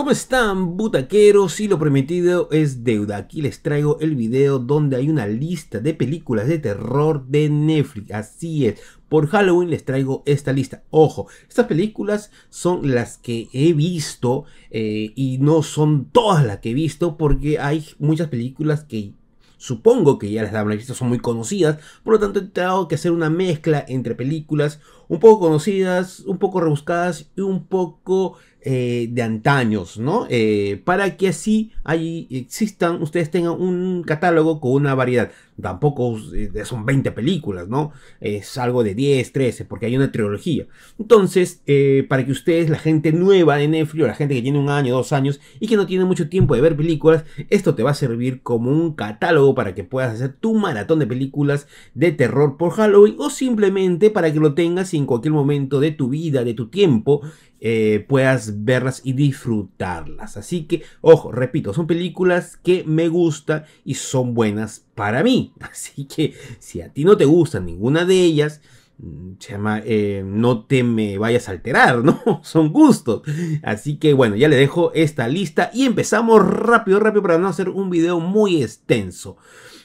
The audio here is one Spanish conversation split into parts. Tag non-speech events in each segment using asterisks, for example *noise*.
¿Cómo están butaqueros? Si lo prometido es deuda, aquí les traigo el video donde hay una lista de películas de terror de Netflix, así es, por Halloween les traigo esta lista. Ojo, estas películas son las que he visto eh, y no son todas las que he visto porque hay muchas películas que supongo que ya las habrán visto, son muy conocidas, por lo tanto he tenido que hacer una mezcla entre películas un poco conocidas, un poco rebuscadas y un poco eh, de antaños, ¿no? Eh, para que así ahí existan, ustedes tengan un catálogo con una variedad tampoco eh, son 20 películas, ¿no? Es algo de 10, 13, porque hay una trilogía. Entonces, eh, para que ustedes, la gente nueva de Netflix, o la gente que tiene un año, dos años, y que no tiene mucho tiempo de ver películas, esto te va a servir como un catálogo para que puedas hacer tu maratón de películas de terror por Halloween, o simplemente para que lo tengas y en cualquier momento de tu vida, de tu tiempo, eh, puedas verlas y disfrutarlas. Así que, ojo, repito, son películas que me gustan y son buenas para mí. *laughs* Así que si a ti no te gusta ninguna de ellas, mm, llama, eh, no te me vayas a alterar, ¿no? *laughs* Son gustos. Así que bueno, ya le dejo esta lista y empezamos rápido, rápido para no hacer un video muy extenso.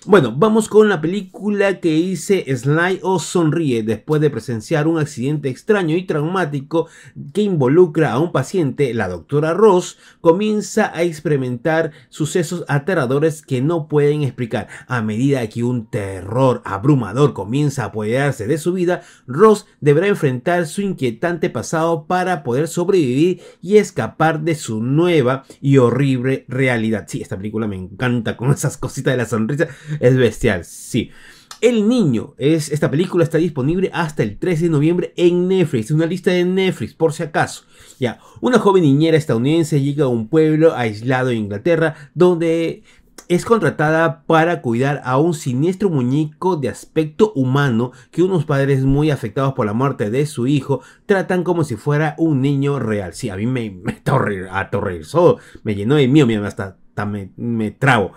Bueno, vamos con la película que hice Sly o Sonríe después de presenciar un accidente extraño y traumático que involucra a un paciente, la doctora Ross comienza a experimentar sucesos aterradores que no pueden explicar. A medida que un terror abrumador comienza a apoderarse de su vida, Ross deberá enfrentar su inquietante pasado para poder sobrevivir y escapar de su nueva y horrible realidad. Sí, esta película me encanta con esas cositas de la sonrisa es bestial, sí. El Niño, es, esta película está disponible hasta el 13 de noviembre en Netflix, es una lista de Netflix por si acaso. Ya, una joven niñera estadounidense llega a un pueblo aislado en Inglaterra donde es contratada para cuidar a un siniestro muñeco de aspecto humano que unos padres muy afectados por la muerte de su hijo tratan como si fuera un niño real. Sí, a mí me, me atorrizó, me llenó de miedo, mira, hasta me, trago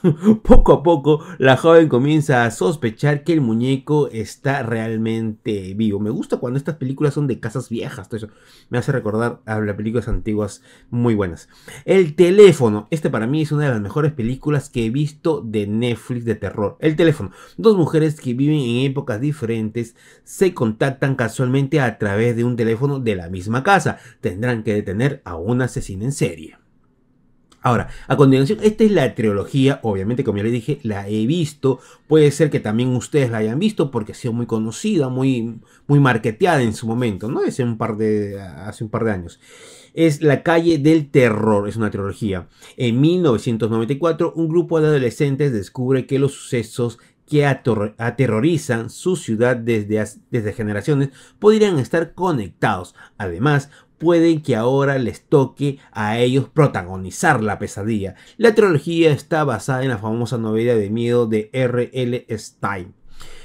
*laughs* poco a poco, la joven comienza a sospechar que el muñeco está realmente vivo. Me gusta cuando estas películas son de casas viejas, eso. Me hace recordar a las películas antiguas muy buenas. El teléfono. Este para mí es una de las mejores películas que he visto de Netflix de terror. El teléfono. Dos mujeres que viven en épocas diferentes se contactan casualmente a través de un teléfono de la misma casa. Tendrán que detener a un asesino en serie. Ahora, a continuación, esta es la trilogía, obviamente como ya les dije, la he visto, puede ser que también ustedes la hayan visto porque ha sido muy conocida, muy, muy marketeada en su momento, ¿no? Hace un par de, hace un par de años. Es La calle del terror, es una trilogía. En 1994, un grupo de adolescentes descubre que los sucesos que aterrorizan su ciudad desde, desde generaciones podrían estar conectados. Además, Puede que ahora les toque a ellos protagonizar la pesadilla. La trilogía está basada en la famosa novela de miedo de R.L. Stein.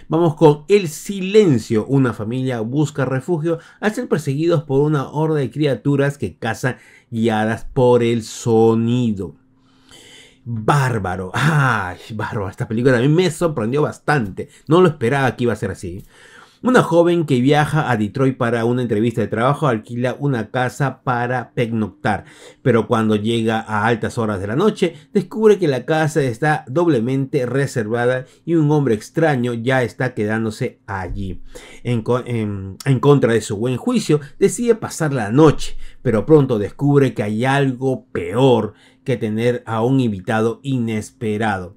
Vamos con El Silencio. Una familia busca refugio al ser perseguidos por una horda de criaturas que cazan guiadas por el sonido. Bárbaro. Ay, bárbaro. Esta película a mí me sorprendió bastante. No lo esperaba que iba a ser así. Una joven que viaja a Detroit para una entrevista de trabajo alquila una casa para pernoctar, pero cuando llega a altas horas de la noche descubre que la casa está doblemente reservada y un hombre extraño ya está quedándose allí. En, en contra de su buen juicio, decide pasar la noche, pero pronto descubre que hay algo peor que tener a un invitado inesperado.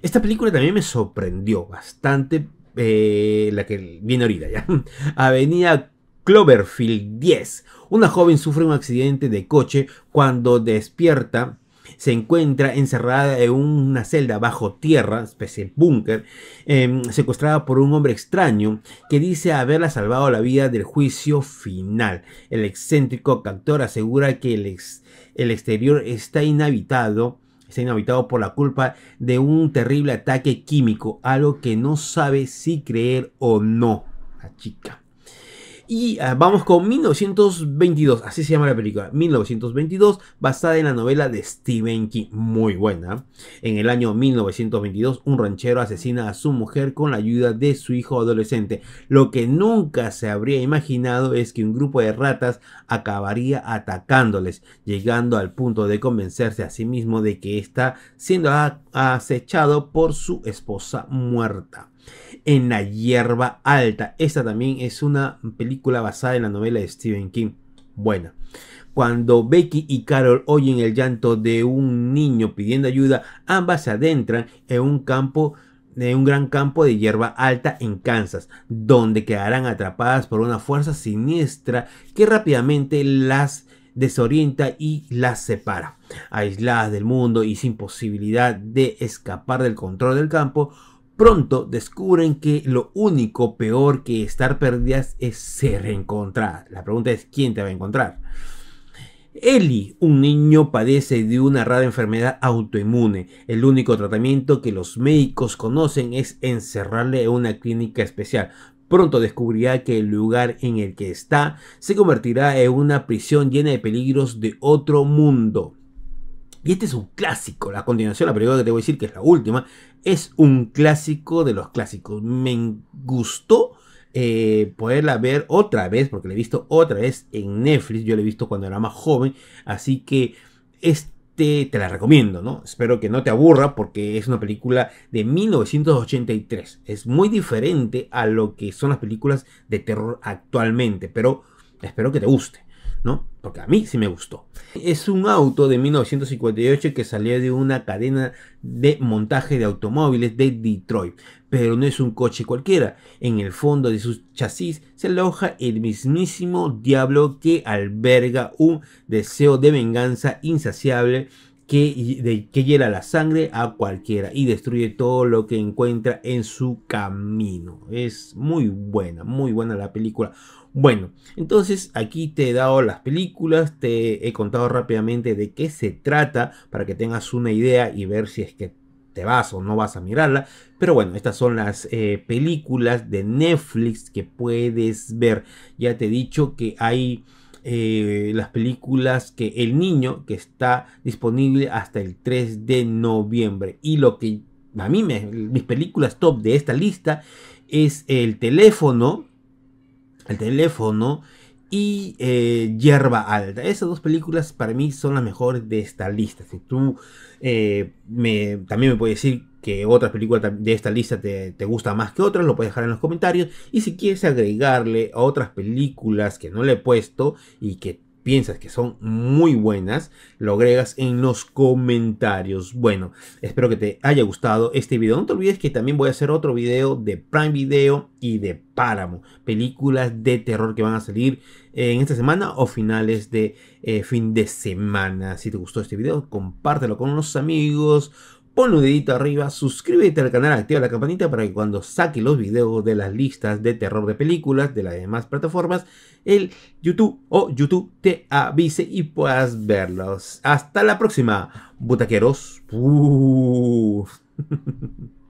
Esta película también me sorprendió bastante eh, la que viene ahorita ya. *laughs* Avenida Cloverfield 10. Una joven sufre un accidente de coche cuando despierta. Se encuentra encerrada en una celda bajo tierra, especie búnker, em, secuestrada por un hombre extraño que dice haberla salvado la vida del juicio final. El excéntrico actor asegura que el, el exterior está inhabitado está inhabitado por la culpa de un terrible ataque químico, algo que no sabe si creer o no. La chica. Y ah, vamos con 1922, así se llama la película, 1922, basada en la novela de Stephen King, muy buena. En el año 1922, un ranchero asesina a su mujer con la ayuda de su hijo adolescente. Lo que nunca se habría imaginado es que un grupo de ratas acabaría atacándoles, llegando al punto de convencerse a sí mismo de que está siendo acechado por su esposa muerta en la hierba alta. Esta también es una película basada en la novela de Stephen King. Buena. Cuando Becky y Carol oyen el llanto de un niño pidiendo ayuda, ambas se adentran en un campo en un gran campo de hierba alta en Kansas, donde quedarán atrapadas por una fuerza siniestra que rápidamente las desorienta y las separa. Aisladas del mundo y sin posibilidad de escapar del control del campo, Pronto descubren que lo único peor que estar perdidas es ser encontrada. La pregunta es, ¿quién te va a encontrar? Eli, un niño, padece de una rara enfermedad autoinmune. El único tratamiento que los médicos conocen es encerrarle en una clínica especial. Pronto descubrirá que el lugar en el que está se convertirá en una prisión llena de peligros de otro mundo. Y este es un clásico. La continuación, la película que te voy a decir, que es la última, es un clásico de los clásicos. Me gustó eh, poderla ver otra vez, porque la he visto otra vez en Netflix. Yo la he visto cuando era más joven. Así que este te la recomiendo, ¿no? Espero que no te aburra, porque es una película de 1983. Es muy diferente a lo que son las películas de terror actualmente, pero espero que te guste. ¿no? Porque a mí sí me gustó. Es un auto de 1958 que salió de una cadena de montaje de automóviles de Detroit, pero no es un coche cualquiera. En el fondo de su chasis se aloja el mismísimo diablo que alberga un deseo de venganza insaciable que, de, que hiela la sangre a cualquiera y destruye todo lo que encuentra en su camino. Es muy buena, muy buena la película. Bueno, entonces aquí te he dado las películas, te he contado rápidamente de qué se trata para que tengas una idea y ver si es que te vas o no vas a mirarla. Pero bueno, estas son las eh, películas de Netflix que puedes ver. Ya te he dicho que hay... Eh, las películas que El Niño, que está disponible hasta el 3 de noviembre. Y lo que a mí mis películas top de esta lista es El Teléfono, el teléfono y eh, Hierba Alta. Esas dos películas para mí son las mejores de esta lista. Si tú eh, me, también me puedes decir que otras películas de esta lista te, te, gusta más que otras, lo puedes dejar en los comentarios. Y si quieres agregarle a otras películas que no le he puesto y que piensas que son muy buenas, lo agregas en los comentarios. Bueno, espero que te haya gustado este video. No te olvides que también voy a hacer otro video de Prime Video y de Páramo, películas de terror que van a salir eh, en esta semana o finales de eh, fin de semana. Si te gustó este video, compártelo con los amigos Pon un dedito arriba, suscríbete al canal, activa la campanita para que cuando saque los videos de las listas de terror de películas de las demás plataformas, el YouTube o YouTube te avise y puedas verlos. Hasta la próxima, butaqueros. *laughs*